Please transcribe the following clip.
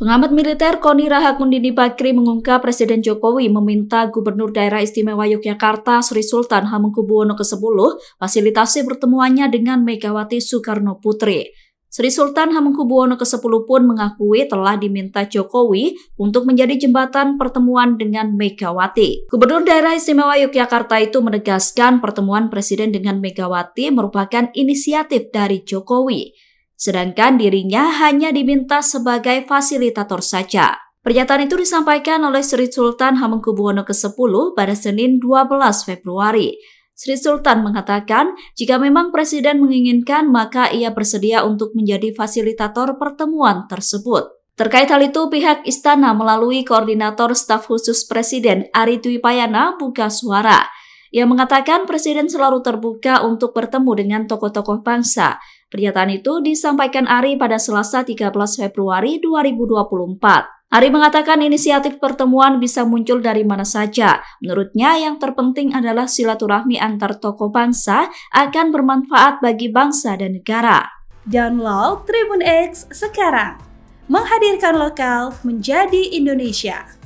Pengamat militer Koni Rahakundini Bakri mengungkap Presiden Jokowi meminta Gubernur Daerah Istimewa Yogyakarta Sri Sultan Hamengkubuwono ke-10 fasilitasi pertemuannya dengan Megawati Soekarno Putri. Sri Sultan Hamengkubuwono ke-10 pun mengakui telah diminta Jokowi untuk menjadi jembatan pertemuan dengan Megawati. Gubernur Daerah Istimewa Yogyakarta itu menegaskan pertemuan Presiden dengan Megawati merupakan inisiatif dari Jokowi sedangkan dirinya hanya diminta sebagai fasilitator saja. Pernyataan itu disampaikan oleh Sri Sultan Hamengkubuwono ke-10 pada Senin 12 Februari. Sri Sultan mengatakan, jika memang Presiden menginginkan, maka ia bersedia untuk menjadi fasilitator pertemuan tersebut. Terkait hal itu, pihak istana melalui Koordinator Staf Khusus Presiden Ari Dwi Payana buka suara. Ia mengatakan Presiden selalu terbuka untuk bertemu dengan tokoh-tokoh bangsa, Pernyataan itu disampaikan Ari pada Selasa 13 Februari 2024. Ari mengatakan inisiatif pertemuan bisa muncul dari mana saja. Menurutnya yang terpenting adalah silaturahmi antar tokoh bangsa akan bermanfaat bagi bangsa dan negara. Download Tribun X sekarang. Menghadirkan lokal menjadi Indonesia.